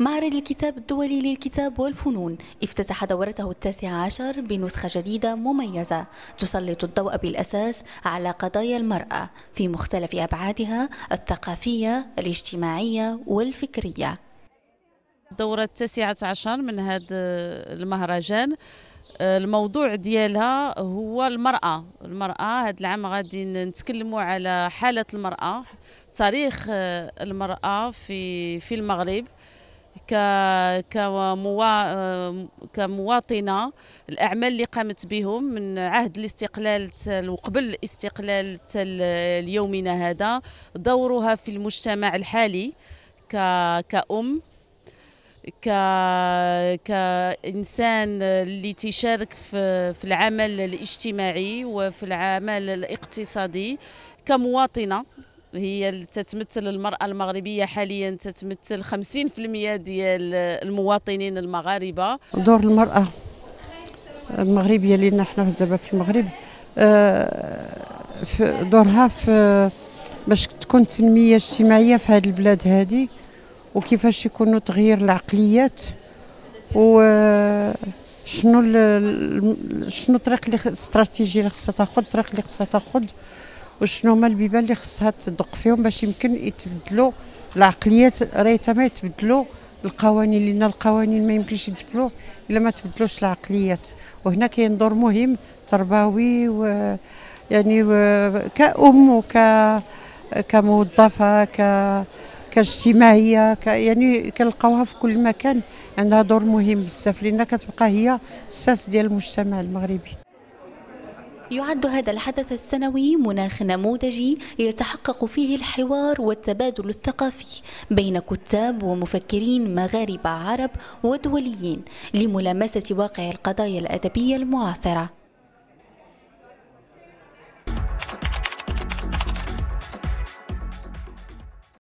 معرض الكتاب الدولي للكتاب والفنون افتتح دورته التاسعة عشر بنسخة جديدة مميزة تسلط الضوء بالأساس على قضايا المرأة في مختلف أبعادها الثقافية الاجتماعية والفكرية الدورة التاسعة عشر من هذا المهرجان آه، الموضوع ديالها هو المرأة المرأة هاد العام غادي نتكلموا على حالة المرأة تاريخ آه، المرأة في في المغرب كمواطنه الاعمال اللي قامت بهم من عهد الاستقلال وقبل الاستقلال ليومنا هذا دورها في المجتمع الحالي كأم ك... كإنسان اللي تشارك في العمل الاجتماعي وفي العمل الاقتصادي كمواطنة هي تتمثل المرأة المغربية حاليا تتمثل 50% ديال المواطنين المغاربة دور المرأة المغربية اللي نحن دابا في المغرب آه، في دورها في باش تكون تنمية اجتماعية في هذه البلاد هذه وكيفاش يكونوا تغيير العقليات و شنو شنو الطريق اللي استراتيجي اللي خصها تاخذ الطريق اللي خصها تاخذ وشنو هما البيبان اللي خصها تدق فيهم باش يمكن يتبدلوا العقليات راهي ما يتبدلوا القوانين لان القوانين ما يمكنش يتبدلوا الا ما تبدلوش العقليات وهنا كاين دور مهم تربوي و يعني كأم وك كموظفة ك كاجتماعية ك... يعني كنلقاوها في كل مكان عندها دور مهم بزاف لأنها كتبقى هي الساس ديال المجتمع المغربي يعد هذا الحدث السنوي مناخ نموذجي يتحقق فيه الحوار والتبادل الثقافي بين كتاب ومفكرين مغاربة عرب ودوليين لملامسة واقع القضايا الأدبية المعاصرة